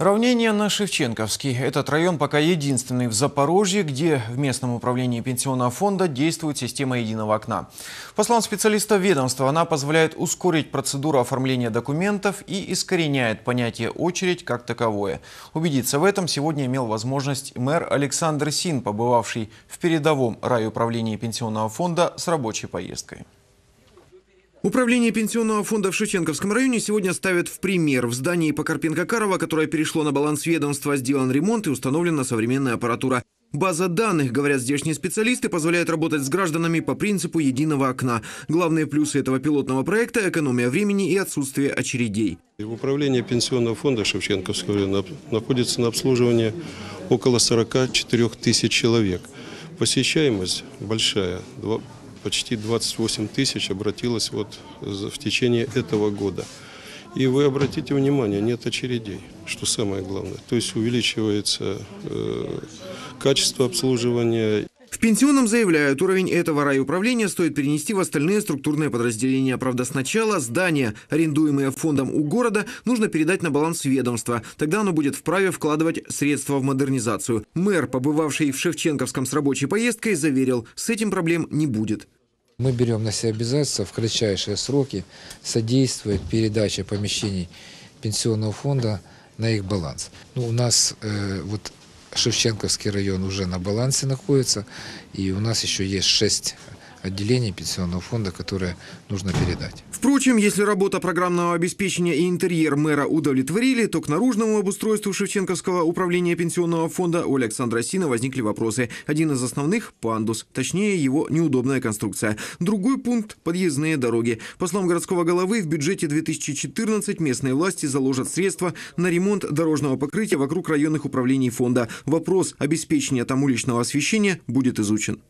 Равнение на Шевченковский. Этот район пока единственный в Запорожье, где в местном управлении пенсионного фонда действует система единого окна. По словам специалиста ведомства, она позволяет ускорить процедуру оформления документов и искореняет понятие «очередь» как таковое. Убедиться в этом сегодня имел возможность мэр Александр Син, побывавший в передовом районе управления пенсионного фонда с рабочей поездкой. Управление пенсионного фонда в Шевченковском районе сегодня ставит в пример. В здании Покарпенко-Карова, которое перешло на баланс ведомства, сделан ремонт и установлена современная аппаратура. База данных, говорят здешние специалисты, позволяет работать с гражданами по принципу единого окна. Главные плюсы этого пилотного проекта – экономия времени и отсутствие очередей. Управление пенсионного фонда Шевченковского района находится на обслуживании около 44 тысяч человек. Посещаемость большая – почти 28 тысяч обратилось вот в течение этого года. И вы обратите внимание, нет очередей, что самое главное. То есть увеличивается э, качество обслуживания. В пенсионном заявляют, уровень этого райуправления стоит перенести в остальные структурные подразделения. Правда, сначала здания, арендуемые фондом у города, нужно передать на баланс ведомства. Тогда оно будет вправе вкладывать средства в модернизацию. Мэр, побывавший в Шевченковском с рабочей поездкой, заверил, с этим проблем не будет. Мы берем на себя обязательства в кратчайшие сроки содействовать передаче помещений пенсионного фонда на их баланс. Ну, у нас э, вот Шевченковский район уже на балансе находится, и у нас еще есть шесть отделение пенсионного фонда, которое нужно передать. Впрочем, если работа программного обеспечения и интерьер мэра удовлетворили, то к наружному обустройству Шевченковского управления пенсионного фонда у Александра Сина возникли вопросы. Один из основных – пандус, точнее его неудобная конструкция. Другой пункт – подъездные дороги. По словам городского головы, в бюджете 2014 местные власти заложат средства на ремонт дорожного покрытия вокруг районных управлений фонда. Вопрос обеспечения там уличного освещения будет изучен.